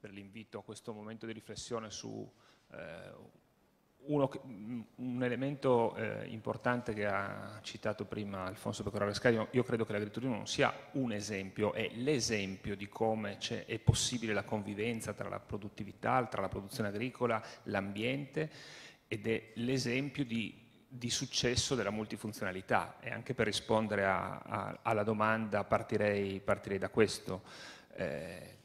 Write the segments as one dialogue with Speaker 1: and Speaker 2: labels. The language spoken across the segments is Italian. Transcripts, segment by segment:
Speaker 1: per l'invito a questo momento di riflessione su eh, uno, mm, un elemento eh, importante che ha citato prima Alfonso Pecoralesca, io, io credo che l'agricoltura non sia un esempio, è l'esempio di come è possibile la convivenza tra la produttività, tra la produzione agricola, l'ambiente ed è l'esempio di di successo della multifunzionalità e anche per rispondere a, a, alla domanda partirei, partirei da questo. Eh,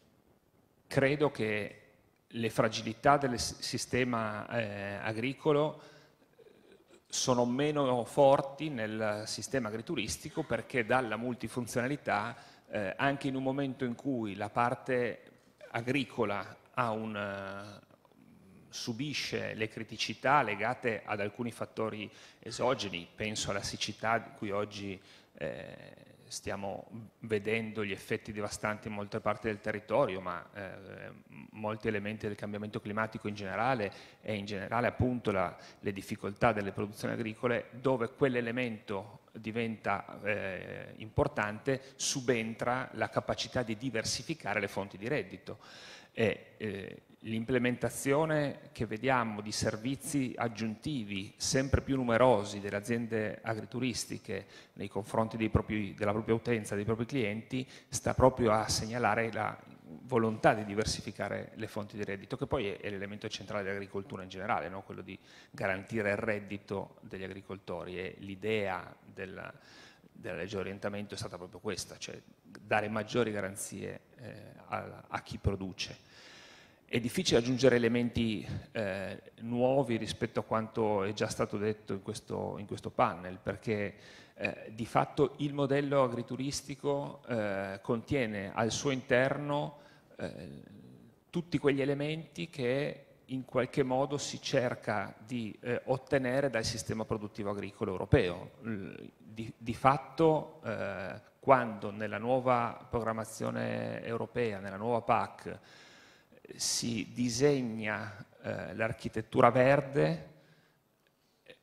Speaker 1: credo che le fragilità del sistema eh, agricolo sono meno forti nel sistema agrituristico perché dalla multifunzionalità eh, anche in un momento in cui la parte agricola un, subisce le criticità legate ad alcuni fattori esogeni, penso alla siccità di cui oggi eh, stiamo vedendo gli effetti devastanti in molte parti del territorio, ma eh, molti elementi del cambiamento climatico in generale e in generale appunto la, le difficoltà delle produzioni agricole, dove quell'elemento diventa eh, importante, subentra la capacità di diversificare le fonti di reddito. E, eh, l'implementazione che vediamo di servizi aggiuntivi sempre più numerosi delle aziende agrituristiche nei confronti propri, della propria utenza, dei propri clienti, sta proprio a segnalare la volontà di diversificare le fonti di reddito, che poi è l'elemento centrale dell'agricoltura in generale, no? quello di garantire il reddito degli agricoltori e l'idea della, della, legge di orientamento è stata proprio questa, cioè dare maggiori garanzie eh, a, a, chi produce. È difficile aggiungere elementi eh, nuovi rispetto a quanto è già stato detto in questo, in questo panel, perché eh, di fatto il modello agrituristico eh, contiene al suo interno eh, tutti quegli elementi che in qualche modo si cerca di eh, ottenere dal sistema produttivo agricolo europeo. Di, di fatto eh, quando nella nuova programmazione europea, nella nuova PAC, si disegna l'architettura verde,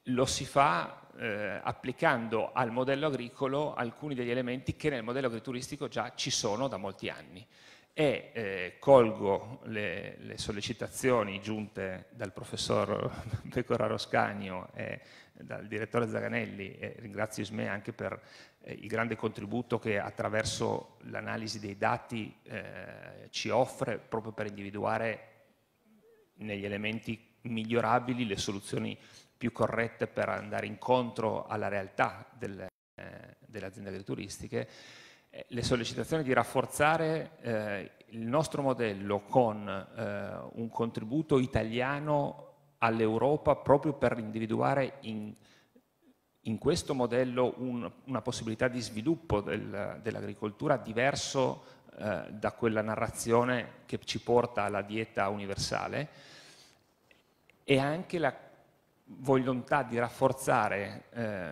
Speaker 1: lo si fa eh, applicando al modello agricolo alcuni degli elementi che nel modello agrituristico già ci sono da molti anni e eh, colgo le, le, sollecitazioni giunte dal professor Pecoraro Scagno e dal direttore Zaganelli e ringrazio Ismè anche per eh, il grande contributo che attraverso l'analisi dei dati eh, ci offre proprio per individuare negli elementi migliorabili le soluzioni più corrette per andare incontro alla realtà del, eh, delle aziende agrituristiche, eh, le sollecitazioni di rafforzare eh, il nostro modello con eh, un contributo italiano all'Europa proprio per individuare in, in questo modello un, una possibilità di sviluppo del, dell'agricoltura diverso eh, da quella narrazione che ci porta alla dieta universale e anche la volontà di rafforzare eh,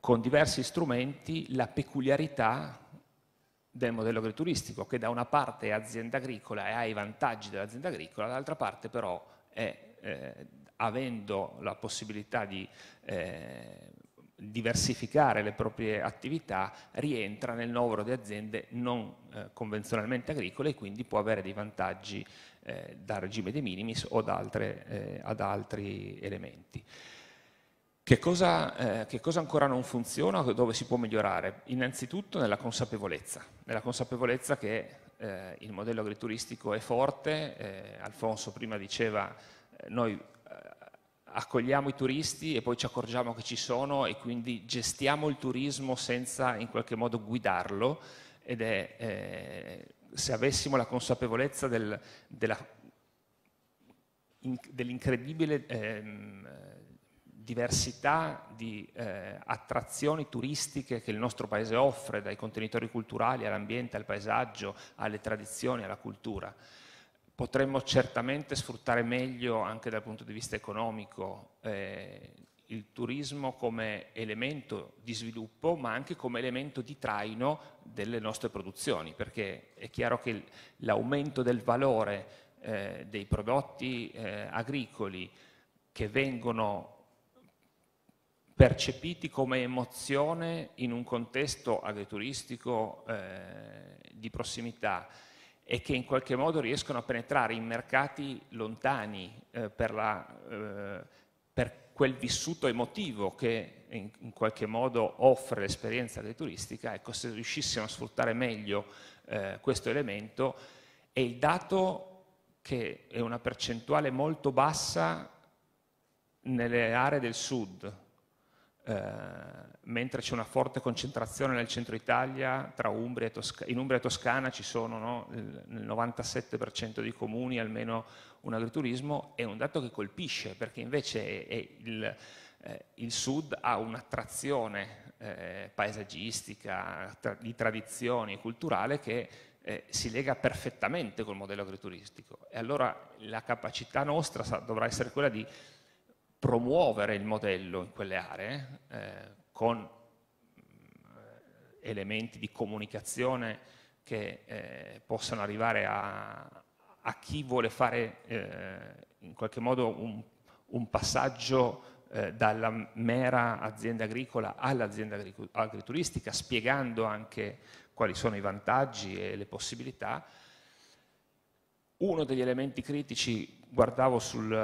Speaker 1: con diversi strumenti la peculiarità del modello agrituristico, che da una parte è azienda agricola e ha i vantaggi dell'azienda agricola, dall'altra parte però è, eh, avendo la possibilità di eh, diversificare le proprie attività rientra nel novero di aziende non eh, convenzionalmente agricole e quindi può avere dei vantaggi eh, dal regime de minimis o da altre, eh, ad altri elementi. Che cosa, eh, che cosa ancora non funziona dove si può migliorare? Innanzitutto nella consapevolezza, nella consapevolezza che eh, il modello agrituristico è forte, eh, Alfonso prima diceva noi accogliamo i turisti e poi ci accorgiamo che ci sono e quindi gestiamo il turismo senza in qualche modo guidarlo ed è eh, se avessimo la consapevolezza del, della, in, dell'incredibile ehm, diversità di eh, attrazioni turistiche che il nostro paese offre, dai contenitori culturali all'ambiente, al paesaggio, alle tradizioni, alla cultura potremmo certamente sfruttare meglio anche dal punto di vista economico eh, il turismo come elemento di sviluppo ma anche come elemento di traino delle nostre produzioni perché è chiaro che l'aumento del valore eh, dei prodotti eh, agricoli che vengono percepiti come emozione in un contesto agrituristico eh, di prossimità e che in qualche modo riescono a penetrare in mercati lontani eh, per, la, eh, per, quel vissuto emotivo che in, in qualche modo offre l'esperienza turistica, ecco, se riuscissimo a sfruttare meglio eh, questo elemento e il dato che è una percentuale molto bassa nelle aree del sud, eh, mentre c'è una forte concentrazione nel centro Italia, Umbria in Umbria e Toscana ci sono no, nel 97% dei comuni almeno un agriturismo, è un dato che colpisce perché invece è, è il, eh, il, sud ha un'attrazione eh, paesaggistica, tra, di tradizioni e culturale che eh, si lega perfettamente col modello agrituristico e allora la capacità nostra sa, dovrà essere quella di promuovere il modello in quelle aree eh, con eh, elementi di comunicazione che eh, possano arrivare a, a, chi vuole fare eh, in qualche modo un, un passaggio eh, dalla mera azienda agricola all'azienda agrituristica, spiegando anche quali sono i vantaggi e le possibilità. Uno degli elementi critici, guardavo sul,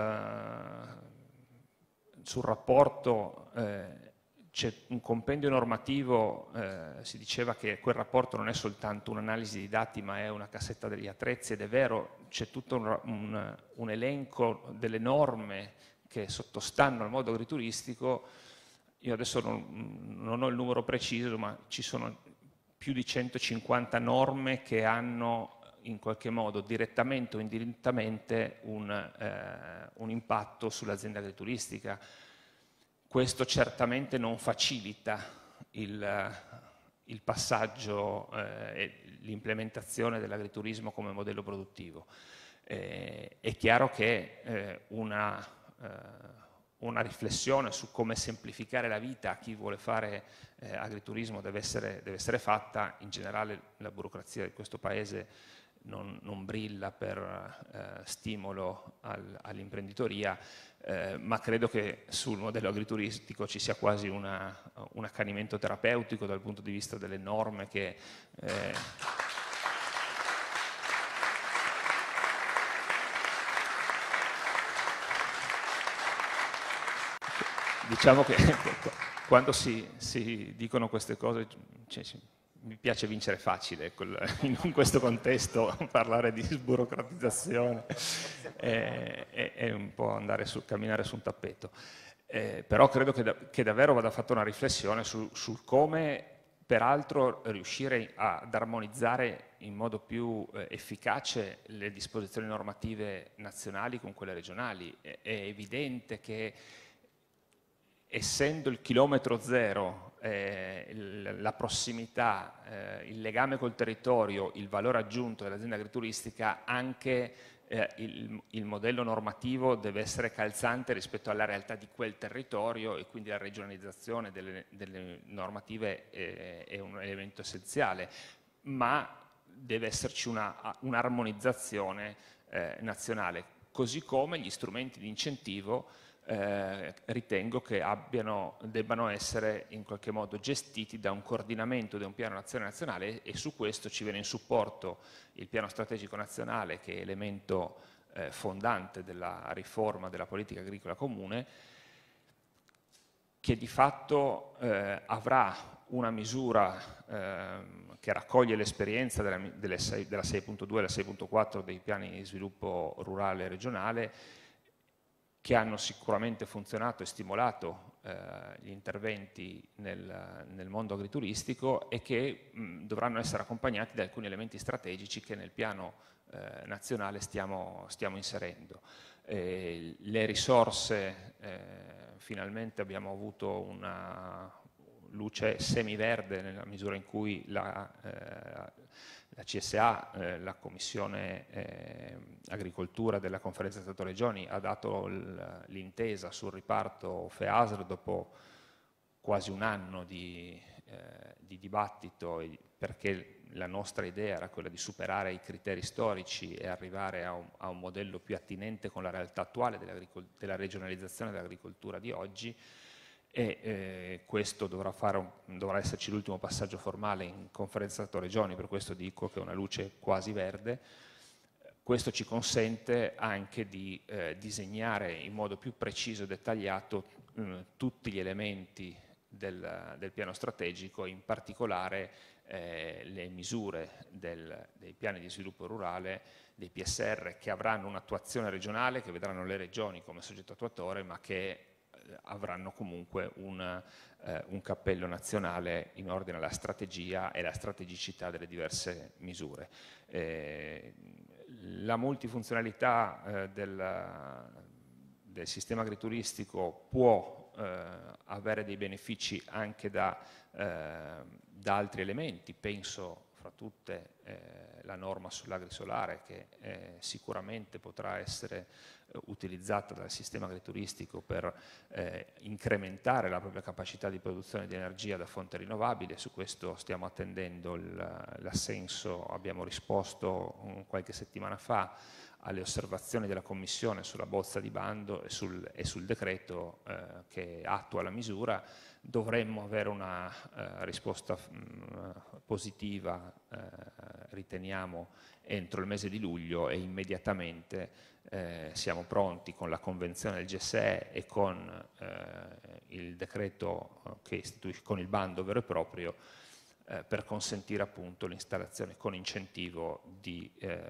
Speaker 1: sul rapporto eh, c'è un compendio normativo, eh, si diceva che quel rapporto non è soltanto un'analisi di dati ma è una cassetta degli attrezzi ed è vero, c'è tutto un, un, un, elenco delle norme che sottostanno al modo agrituristico, io adesso non, non ho il numero preciso ma ci sono più di 150 norme che hanno in qualche modo direttamente o indirettamente un, eh, un impatto sull'azienda agrituristica. Questo certamente non facilita il, il passaggio eh, e l'implementazione dell'agriturismo come modello produttivo. Eh, è chiaro che eh, una, eh, una riflessione su come semplificare la vita a chi vuole fare eh, agriturismo deve essere, deve essere, fatta, in generale la burocrazia di questo paese non, non brilla per eh, stimolo al, all'imprenditoria, eh, ma credo che sul modello agrituristico ci sia quasi una, un accanimento terapeutico dal punto di vista delle norme che... Eh, diciamo che quando si, si, dicono queste cose ci, cioè, mi piace vincere facile ecco, in questo contesto, parlare di sburocratizzazione è, eh, è, è un po' andare su, camminare su un tappeto. Eh, però credo che, da, che, davvero vada fatta una riflessione su, su, come peraltro riuscire ad armonizzare in modo più eh, efficace le disposizioni normative nazionali con quelle regionali. È, è evidente che essendo il chilometro zero, eh, la prossimità, eh, il legame col territorio, il valore aggiunto dell'azienda agrituristica, anche eh, il, il, modello normativo deve essere calzante rispetto alla realtà di quel territorio e quindi la regionalizzazione delle, delle normative è, eh, è un elemento essenziale, ma deve esserci un'armonizzazione un eh, nazionale, così come gli strumenti di incentivo eh, ritengo che abbiano, debbano essere in qualche modo gestiti da un coordinamento di un piano d'azione nazionale e su questo ci viene in supporto il piano strategico nazionale che è elemento eh, fondante della riforma della politica agricola comune che di fatto eh, avrà una misura ehm, che raccoglie l'esperienza della 6.2 e della 6.4 dei piani di sviluppo rurale e regionale che hanno sicuramente funzionato e stimolato eh, gli interventi nel, nel, mondo agrituristico e che mh, mm, dovranno essere accompagnati da alcuni elementi strategici che nel piano eh, nazionale stiamo, stiamo inserendo. Eh, le risorse, eh, finalmente abbiamo avuto una luce semiverde nella misura in cui la, eh, la CSA, eh, la Commissione eh, Agricoltura della Conferenza Stato-Regioni, ha dato l'intesa sul riparto FEASR dopo quasi un anno di, eh, di, dibattito perché la nostra idea era quella di superare i criteri storici e arrivare a un, a un modello più attinente con la realtà attuale della regionalizzazione dell'agricoltura di oggi e eh, questo dovrà, fare, dovrà, esserci l'ultimo passaggio formale in conferenza stato regioni, per questo dico che è una luce quasi verde, questo ci consente anche di eh, disegnare in modo più preciso e dettagliato mh, mm, tutti gli elementi del, del, piano strategico, in particolare eh, le misure del, dei piani di sviluppo rurale, dei PSR, che avranno un'attuazione regionale, che vedranno le regioni come soggetto attuatore, ma che avranno comunque un, eh, un, cappello nazionale in ordine alla strategia e alla strategicità delle diverse misure. Eh, la multifunzionalità eh, del, del, sistema agrituristico può eh, avere dei benefici anche da, eh, da altri elementi, penso fra tutte eh, la norma sull'agrisolare che eh, sicuramente potrà essere eh, utilizzata dal sistema agrituristico per eh, incrementare la propria capacità di produzione di energia da fonte rinnovabile, su questo stiamo attendendo l'assenso, abbiamo risposto um, qualche settimana fa alle osservazioni della Commissione sulla bozza di bando e sul, e sul decreto eh, che attua la misura, dovremmo avere una eh, risposta mh, mm, positiva eh, riteniamo entro il mese di luglio e immediatamente eh, siamo pronti con la convenzione del GSE e con eh, il decreto eh, che istituisce con il bando vero e proprio eh, per consentire appunto l'installazione con incentivo di, eh,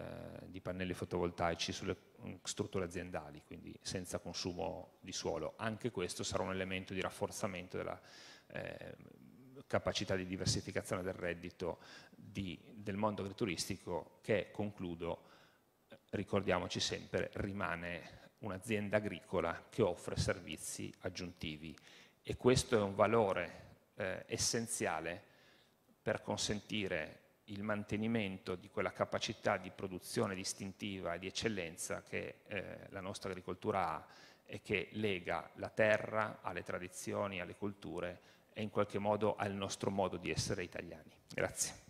Speaker 1: di pannelli fotovoltaici sulle mm, strutture aziendali, quindi senza consumo di suolo. Anche questo sarà un elemento di rafforzamento della eh, capacità di diversificazione del reddito di, del mondo agrituristico che, concludo, ricordiamoci sempre, rimane un'azienda agricola che offre servizi aggiuntivi e questo è un valore eh, essenziale per consentire il mantenimento di quella capacità di produzione distintiva e di eccellenza che eh, la nostra agricoltura ha e che lega la terra alle tradizioni, alle culture e in qualche modo al nostro modo di essere italiani. Grazie.